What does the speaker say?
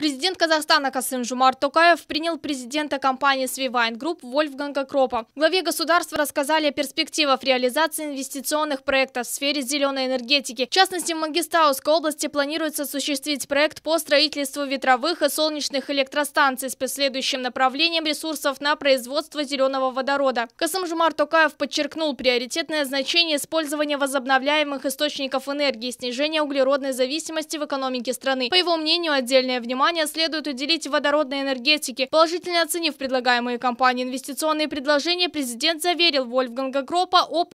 Президент Казахстана Касым Жумар Токаев принял президента компании Свивайн Групп Вольфганга Кропа. Главе государства рассказали о перспективах реализации инвестиционных проектов в сфере зеленой энергетики. В частности, в Мангистауской области планируется осуществить проект по строительству ветровых и солнечных электростанций с последующим направлением ресурсов на производство зеленого водорода. Касым Жумар Токаев подчеркнул приоритетное значение использования возобновляемых источников энергии и снижения углеродной зависимости в экономике страны. По его мнению, отдельное внимание внимание следует уделить водородной энергетике. Положительно оценив предлагаемые компании инвестиционные предложения, президент заверил Вольфганга Кропа об